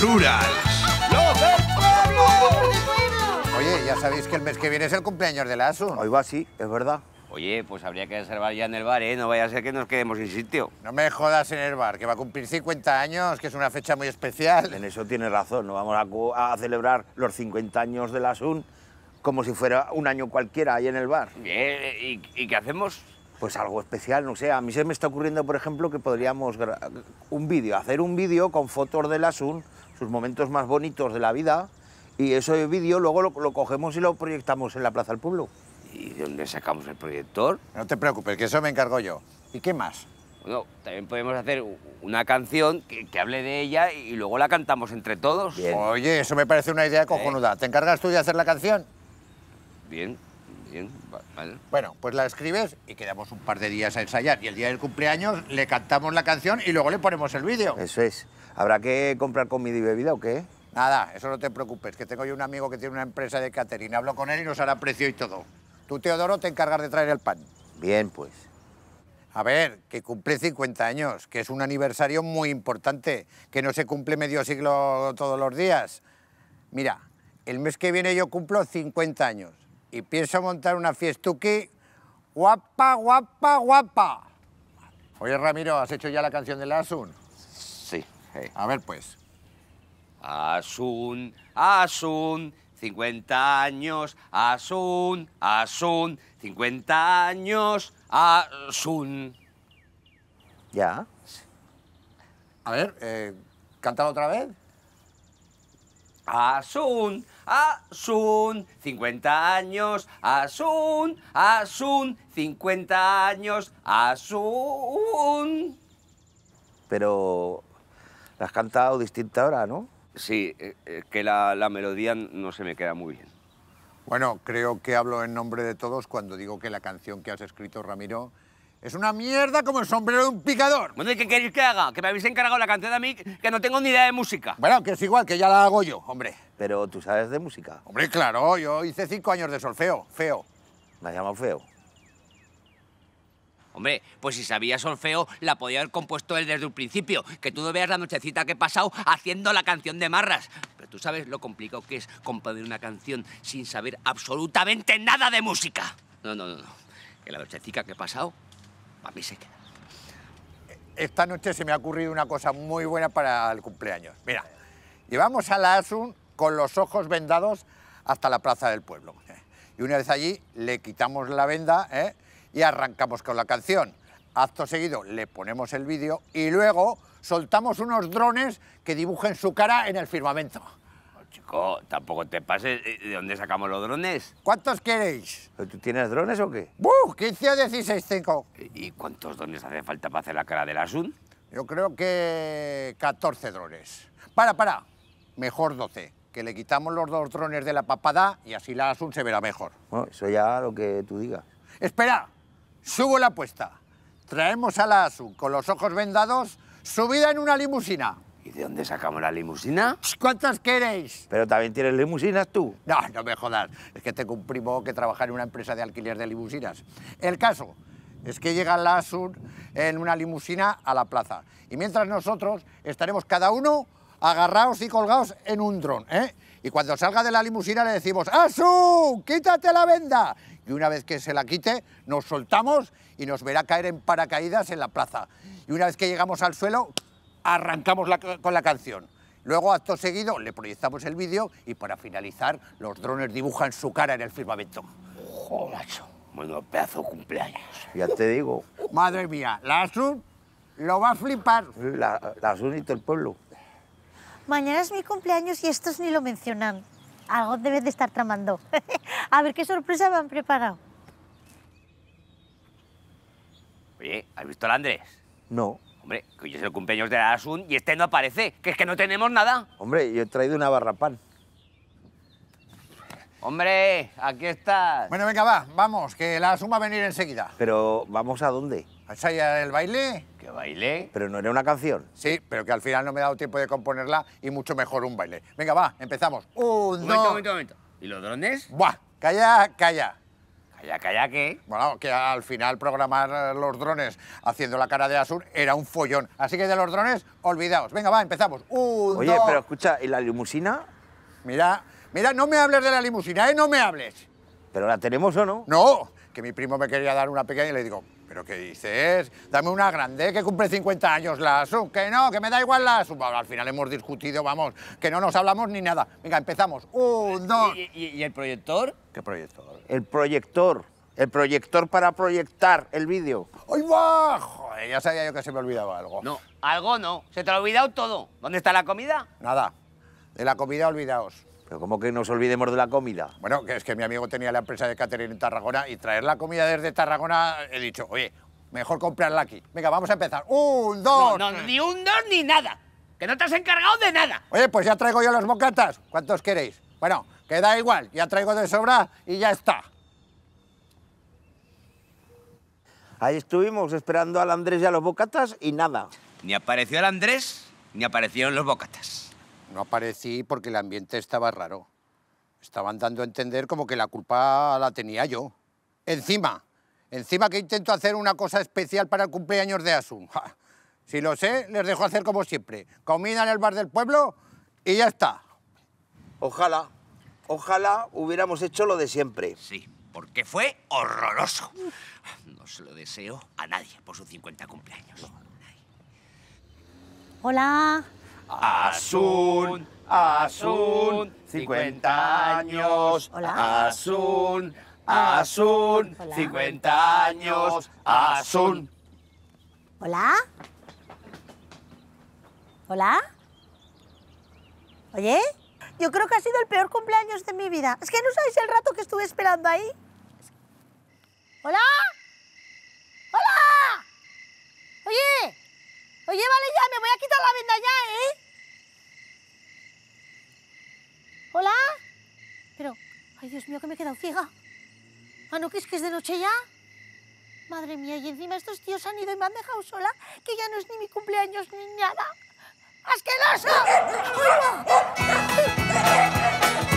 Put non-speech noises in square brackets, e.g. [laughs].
Rural. ¡Los del Oye, ya sabéis que el mes que viene es el cumpleaños de la ASU. Hoy va así, es verdad. Oye, pues habría que reservar ya en el bar, ¿eh? No vaya a ser que nos quedemos sin sitio. No me jodas en el bar, que va a cumplir 50 años, que es una fecha muy especial. En eso tienes razón, no vamos a, celebrar los 50 años de la ASUN como si fuera un año cualquiera ahí en el bar. Bien, ¿y, qué hacemos? Pues algo especial, no sé. A mí se me está ocurriendo, por ejemplo, que podríamos un vídeo, hacer un vídeo con fotos de la sus momentos más bonitos de la vida y ese vídeo luego lo, cogemos y lo proyectamos en la Plaza del Pueblo. ¿Y de dónde sacamos el proyector? No te preocupes, que eso me encargo yo. ¿Y qué más? Bueno, también podemos hacer una canción que, hable de ella y luego la cantamos entre todos. Oye, eso me parece una idea cojonuda. ¿Te encargas tú de hacer la canción? Bien, bien, vale. Bueno, pues la escribes y quedamos un par de días a ensayar. Y el día del cumpleaños le cantamos la canción y luego le ponemos el vídeo. Eso es. ¿Habrá que comprar comida y bebida o qué? Nada, eso no te preocupes, que tengo yo un amigo que tiene una empresa de catering. Hablo con él y nos hará precio y todo. Tú, Teodoro, te encargas de traer el pan. Bien, pues. A ver, que cumple 50 años, que es un aniversario muy importante, que no se cumple medio siglo todos los días. Mira, el mes que viene yo cumplo 50 años y pienso montar una fiestuki guapa, guapa, guapa. Oye, Ramiro, ¿has hecho ya la canción del Asun? A ver, pues. Asun, Asun, cincuenta años, Asun, Asun, cincuenta años, Asun. Ya. A ver, eh, cantar otra vez. Asun, Asun, cincuenta años, Asun, Asun, cincuenta años, Asun. Pero la has cantado distinta ahora, ¿no? Sí, eh, eh, que la, melodía no se me queda muy bien. Bueno, creo que hablo en nombre de todos cuando digo que la canción que has escrito, Ramiro, es una mierda como el sombrero de un picador. Bueno, ¿y qué queréis que haga? Que me habéis encargado la canción a mí, que no tengo ni idea de música. Bueno, que es igual, que ya la hago yo, hombre. Pero tú sabes de música. Hombre, claro, yo hice cinco años de solfeo, feo. Me has llamado feo. Hombre, pues si sabía solfeo, la podía haber compuesto él desde un principio. Que tú no veas la nochecita que he pasado haciendo la canción de Marras. Pero tú sabes lo complicado que es componer una canción sin saber absolutamente nada de música. No, no, no, no. Que la nochecita que he pasado, a mí se queda. Eh, esta noche se me ha ocurrido una cosa muy buena para el cumpleaños. Mira, llevamos a la Asun con los ojos vendados hasta la plaza del pueblo. Eh. Y una vez allí le quitamos la venda, ¿eh? y arrancamos con la canción. Acto seguido le ponemos el vídeo y luego soltamos unos drones que dibujen su cara en el firmamento. Oh, chico, tampoco te pases. Eh, ¿De dónde sacamos los drones? ¿Cuántos queréis? ¿Tú tienes drones o qué? ¡Buf! 15 o 16 5. ¿Y cuántos drones hace falta para hacer la cara del Asun? Yo creo que 14 drones. Para, para. Mejor 12. Que le quitamos los dos drones de la papada y así la Asun se verá mejor. eso ya lo que tú digas. ¡Espera! Subo la apuesta. Traemos a la con los ojos vendados, subida en una limusina. ¿Y de dónde sacamos la limusina? ¿Cuántas queréis? Pero también tienes limusinas tú. No, no me jodas. Es que tengo un primo que trabaja en una empresa de alquiler de limusinas. El caso es que llega la ASUR en una limusina a la plaza. Y mientras nosotros estaremos cada uno agarrados y colgados en un dron. ¿eh? y cuando salga de la limusina le decimos, ¡Asu! ¡Quítate la venda! Y una vez que se la quite, nos soltamos y nos verá caer en paracaídas en la plaza. Y una vez que llegamos al suelo, arrancamos con la canción. Luego, acto seguido, le proyectamos el vídeo y para finalizar, los drones dibujan su cara en el firmamento. ¡Ojo, macho! Bueno, pedazo de cumpleaños. Ya te digo. Madre mía, la Asun lo va a flipar. La, la y todo el pueblo mañana es mi cumpleaños y estos ni lo mencionan. Algo debes de estar tramando. [laughs] a ver qué sorpresa me han preparado. Oye, ¿has visto al Andrés? No. Hombre, que hoy es el cumpleaños de Asun y este no aparece, que es que no tenemos nada. Hombre, yo he traído una barra pan. Hombre, aquí estás. Bueno, venga, va, vamos, que la Asun va a venir enseguida. Pero, ¿vamos a dónde? ¿A Chaya el baile? bailé. Pero no era una canción. Sí, pero que al final no me he dado tiempo de componerla y mucho mejor un baile. Venga, va, empezamos. Un, momento, Un momento, momento. ¿Y los drones? Buah, calla, calla. Calla, calla, ¿qué? Bueno, que al final programar los drones haciendo la cara de azul, era un follón. Así que de los drones, olvidaos. Venga, va, empezamos. Un, Oye, pero escucha, ¿y la limusina? Mira, mira, no me hables de la limusina, ¿eh? No me hables. ¿Pero la tenemos o no? No, que mi primo me quería dar una pequeña y le digo, ¿Pero que dices? Dame una grande que cumple 50 años la sub. Que no, que me da igual la su Al final hemos discutido, vamos, que no nos hablamos ni nada. Venga, empezamos. Un, dos. ¿Y, el proyector? ¿Qué proyector? El proyector. El proyector para proyectar el vídeo. ¡Ay, va! ya sabía yo que se me olvidaba algo. No, algo no. Se te ha olvidado todo. ¿Dónde está la comida? Nada. De la comida olvidaos. ¿Pero cómo que nos olvidemos de la comida? Bueno, que es que mi amigo tenía la empresa de catering en Tarragona y traer la comida desde Tarragona he dicho, oye, mejor comprarla aquí. Venga, vamos a empezar. ¡Un, dos! No, no ni un, dos, ni nada. Que no te has encargado de nada. Oye, pues ya traigo yo los bocatas. ¿Cuántos queréis? Bueno, que da igual, ya traigo de sobra y ya está. Ahí estuvimos esperando al Andrés y a los bocatas y nada. Ni apareció el Andrés, ni aparecieron los bocatas. No aparecí porque el ambiente estaba raro. Estaban dando a entender como que la culpa la tenía yo. Encima, encima que intento hacer una cosa especial para el cumpleaños de Asun. Si lo sé, les dejo hacer como siempre. Comida en el bar del pueblo y ya está. Ojalá, ojalá hubiéramos hecho lo de siempre. Sí, porque fue horroroso. No se lo deseo a nadie por sus 50 cumpleaños. Hola. Asun, Asun, 50 años. Hola. Asun, Asun, 50 años. Asun. Hola. Hola. Oye, yo creo que ha sido el peor cumpleaños de mi vida. Es que no sabéis el rato que estuve esperando ahí. Dios mío, que me he quedado ciega. ¿Ah, no, crees que es de noche ya? Madre mía, y encima estos tíos han ido y me han dejado sola, que ya no es ni mi cumpleaños ni nada. ¡Asqueroso!